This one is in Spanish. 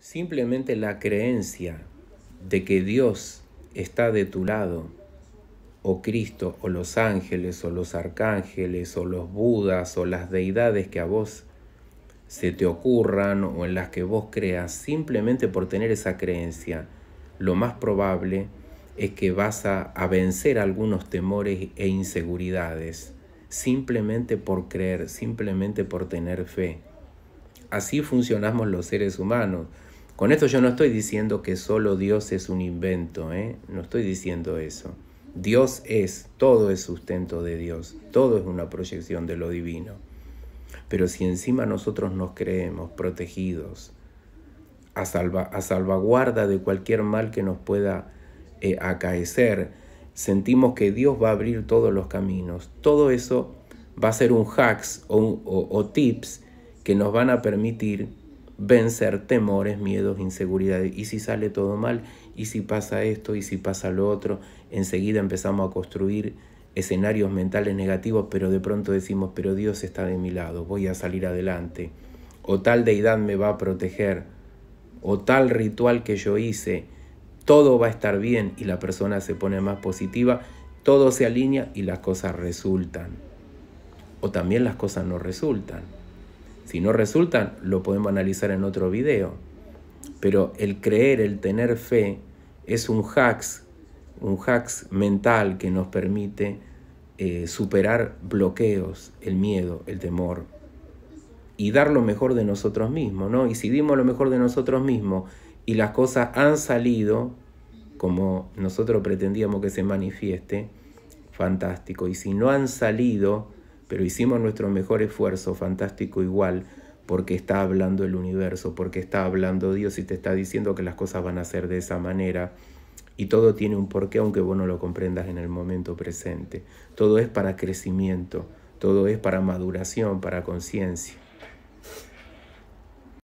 Simplemente la creencia de que Dios está de tu lado, o Cristo, o los ángeles, o los arcángeles, o los budas, o las deidades que a vos se te ocurran o en las que vos creas, simplemente por tener esa creencia, lo más probable es que vas a, vencer algunos temores e inseguridades, simplemente por creer, simplemente por tener fe. Así funcionamos los seres humanos. Con esto yo no estoy diciendo que solo Dios es un invento, ¿eh? no estoy diciendo eso. Dios es, todo es sustento de Dios, todo es una proyección de lo divino. Pero si encima nosotros nos creemos protegidos, a, a salvaguarda de cualquier mal que nos pueda eh, acaecer, sentimos que Dios va a abrir todos los caminos. Todo eso va a ser un hacks o tips que nos van a permitir vencer temores, miedos, inseguridades. ¿Y si sale todo mal? ¿Y si pasa esto? ¿Y si pasa lo otro? Enseguida empezamos a construir escenarios mentales negativos, pero de pronto decimos, pero Dios está de mi lado, voy a salir adelante. O tal deidad me va a proteger. O tal ritual que yo hice. Todo va a estar bien y la persona se pone más positiva. Todo se alinea y las cosas resultan. O también las cosas no resultan. Si no resultan, lo podemos analizar en otro video. Pero el creer, el tener fe, es un hacks, un hacks mental que nos permite eh, superar bloqueos, el miedo, el temor y dar lo mejor de nosotros mismos, ¿no? Y si dimos lo mejor de nosotros mismos y las cosas han salido como nosotros pretendíamos que se manifieste, fantástico. Y si no han salido, pero hicimos nuestro mejor esfuerzo, fantástico igual, porque está hablando el universo, porque está hablando Dios y te está diciendo que las cosas van a ser de esa manera. Y todo tiene un porqué, aunque vos no lo comprendas en el momento presente. Todo es para crecimiento, todo es para maduración, para conciencia.